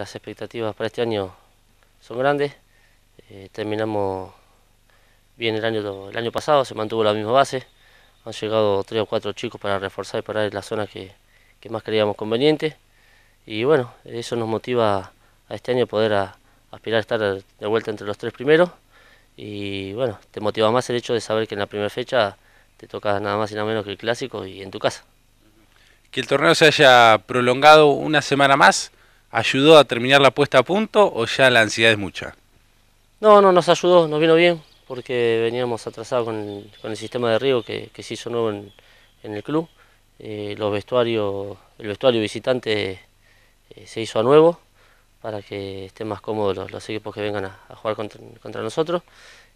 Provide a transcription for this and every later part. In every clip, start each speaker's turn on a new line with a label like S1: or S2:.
S1: Las expectativas para este año son grandes. Eh, terminamos bien el año, el año pasado, se mantuvo la misma base. Han llegado tres o cuatro chicos para reforzar y parar las zonas que, que más creíamos conveniente. Y bueno, eso nos motiva a este año poder aspirar a estar de vuelta entre los tres primeros. Y bueno, te motiva más el hecho de saber que en la primera fecha te toca nada más y nada menos que el clásico y en tu casa.
S2: Que el torneo se haya prolongado una semana más ¿Ayudó a terminar la puesta a punto o ya la ansiedad es mucha?
S1: No, no, nos ayudó, nos vino bien, porque veníamos atrasados con el, sistema de riego que, se hizo nuevo en, el club. Eh, los vestuarios, el vestuario visitante eh, se hizo a nuevo para que estén más cómodos los, equipos que vengan a, jugar contra, nosotros.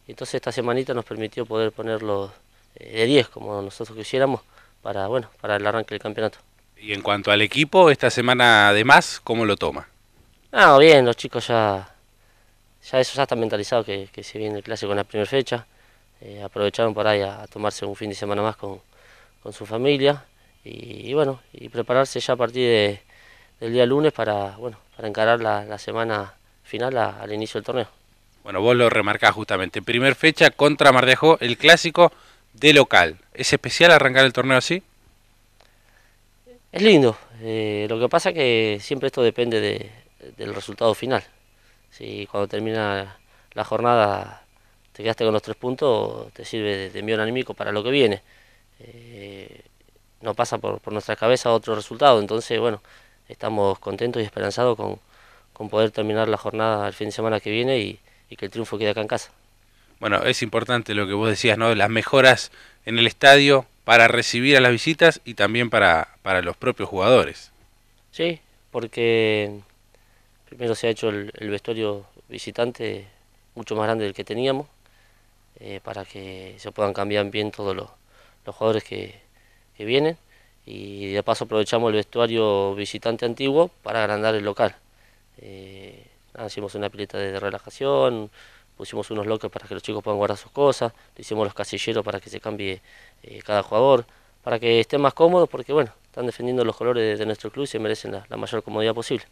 S1: Entonces esta semanita nos permitió poder ponerlo eh, de 10 como nosotros quisiéramos para, bueno,
S2: para el arranque del campeonato. Y en cuanto al equipo, esta semana además, ¿cómo lo toma?
S1: Ah, bien, los chicos ya, ya eso ya están mentalizados que, que se viene el clásico en la primera fecha. Eh, aprovecharon por ahí a, tomarse un fin de semana más con, su familia y, bueno, y prepararse ya a partir del día lunes para, bueno, para encarar
S2: la, semana final al inicio del torneo. Bueno, vos lo remarcás justamente. Primer fecha contra Mardejo, el clásico de local. ¿Es especial arrancar el torneo así? Es lindo, eh, lo que pasa es que siempre esto depende
S1: del resultado final. Si cuando termina la jornada te quedaste con los tres puntos, te sirve de, envío anímico para lo que viene. Eh, no pasa por, nuestra cabeza otro resultado, entonces bueno, estamos contentos y esperanzados con,
S2: poder terminar la jornada el fin de semana que viene y, y que el triunfo quede acá en casa. Bueno, es importante lo que vos decías, ¿no? Las mejoras en el estadio, para recibir a las visitas y también para, para los propios jugadores. Sí, porque
S1: primero se ha hecho el, vestuario visitante mucho más grande del que teníamos, eh, para que se puedan cambiar bien todos los, jugadores que, vienen y de paso aprovechamos el vestuario visitante antiguo para agrandar el local. Eh, una pileta de relajación, pusimos unos lockers para que los chicos puedan guardar sus cosas, hicimos los casilleros para que se cambie eh, cada jugador, para que estén más cómodos porque bueno, están defendiendo los colores de, nuestro club y merecen la mayor comodidad posible.